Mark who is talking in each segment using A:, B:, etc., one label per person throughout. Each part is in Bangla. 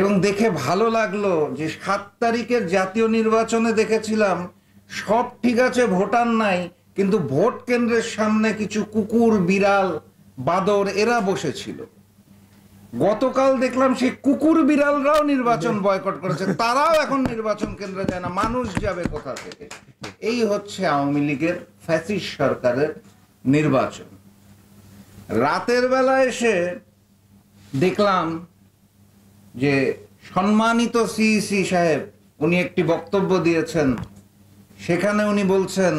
A: এবং দেখে ভালো লাগলো যে সাত তারিখের জাতীয় নির্বাচনে দেখেছিলাম সব ঠিক আছে ভোটার নাই কিন্তু ভোট কেন্দ্রের সামনে কিছু কুকুর বিড়াল বাদর এরা বসেছিল গতকাল দেখলাম সেই কুকুর বিড়ালরাও নির্বাচন বয়কট করেছে তারাও এখন নির্বাচন কেন্দ্রে যায় না মানুষ যাবে কোথা থেকে এই হচ্ছে আওয়ামী লীগের ফ্যাসিস সরকারের নির্বাচন রাতের বেলা এসে দেখলাম যে সম্মানিত সিইসি সাহেব উনি একটি বক্তব্য দিয়েছেন সেখানে উনি বলছেন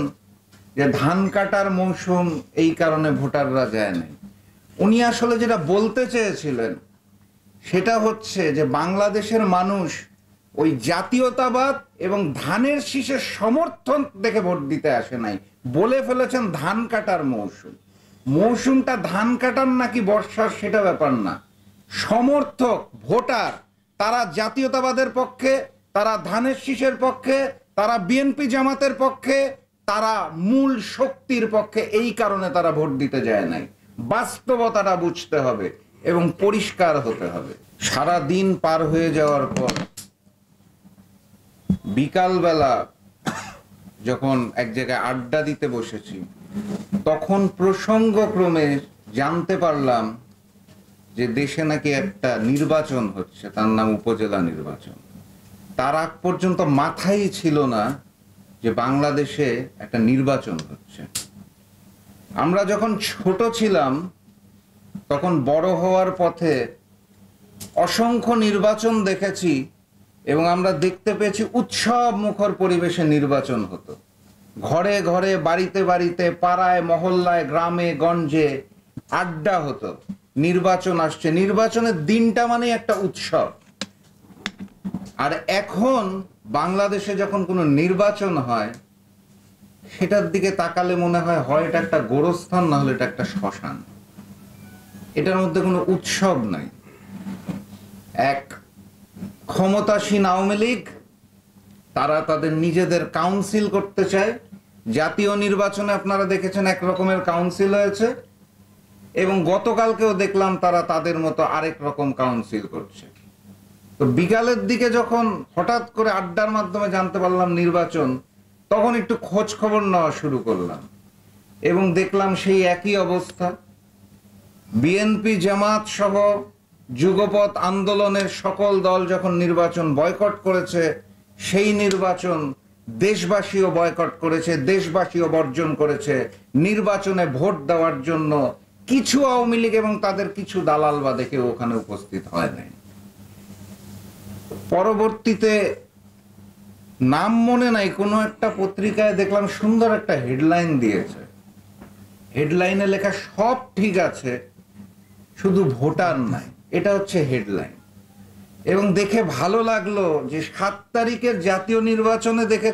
A: যে ধান কাটার মৌসুম এই কারণে ভোটাররা যায় নাই উনি আসলে যেটা বলতে চেয়েছিলেন সেটা হচ্ছে যে বাংলাদেশের মানুষ ওই জাতীয়তাবাদ এবং ধানের শীষের সমর্থন দেখে ভোট দিতে আসে নাই বলে ফেলেছেন ধান কাটার মৌসুম মৌসুমটা ধান কাটার নাকি বর্ষার সেটা ব্যাপার না সমর্থক ভোটার তারা জাতীয়তাবাদের পক্ষে তারা ধানের শীষের পক্ষে তারা বিএনপি জামাতের পক্ষে তারা মূল শক্তির পক্ষে এই কারণে তারা ভোট দিতে যায় নাই বাস্তবতাটা বুঝতে হবে এবং পরিষ্কার হতে হবে সারা দিন পার হয়ে যাওয়ার পর বিকালবেলা যখন এক জায়গায় আড্ডা দিতে বসেছি তখন প্রসঙ্গক্রমে জানতে পারলাম যে দেশে নাকি একটা নির্বাচন হচ্ছে তার নাম উপজেলা নির্বাচন তার আগ পর্যন্ত মাথায় ছিল না যে বাংলাদেশে একটা নির্বাচন হচ্ছে আমরা যখন ছোট ছিলাম তখন বড় হওয়ার পথে অসংখ্য নির্বাচন দেখেছি এবং আমরা দেখতে পেয়েছি উৎসব মুখর পরিবেশে নির্বাচন হতো ঘরে ঘরে বাড়িতে বাড়িতে পাড়ায় মহল্লায় গ্রামে গঞ্জে আড্ডা হতো নির্বাচন আসছে নির্বাচনের দিনটা মানে একটা উৎসব আর এখন বাংলাদেশে যখন কোনো নির্বাচন হয় সেটার দিকে তাকালে মনে হয় হয় এটা একটা গোরস্থান না হলে এটা একটা শ্মশান এটার মধ্যে কোনো উৎসব নাই এক ক্ষমতাসীন আওয়ামী লীগ তারা তাদের নিজেদের কাউন্সিল করতে চায় জাতীয় নির্বাচনে আপনারা দেখেছেন এক রকমের কাউন্সিল হয়েছে এবং গতকালকেও দেখলাম তারা তাদের মতো আরেক রকম কাউন্সিল করছে তো বিকালের দিকে যখন হঠাৎ করে আড্ডার মাধ্যমে জানতে পারলাম নির্বাচন তখন একটু খোঁজ খবর নেওয়া শুরু করলাম এবং দেখলাম সেই একই অবস্থা বিএনপি জামাত সহ যুগপথ আন্দোলনের সকল দল যখন নির্বাচন বয়কট করেছে সেই নির্বাচন দেশবাসীও বয়কট করেছে দেশবাসীও বর্জন করেছে নির্বাচনে ভোট দেওয়ার জন্য কিছু আওয়ামী লীগ এবং তাদের কিছু দালাল বা দেখে ওখানে উপস্থিত হয় নাই পরবর্তীতে নাম মনে নাই কোনো একটা পত্রিকায় দেখলাম সুন্দর একটা হেডলাইন দিয়েছে হেডলাইনে লেখা সব ঠিক আছে শুধু ভোটার নাই এটা হচ্ছে হেডলাইন এবং দেখে ভালো লাগলো যে সাত তারিখের জাতীয় নির্বাচনে দেখে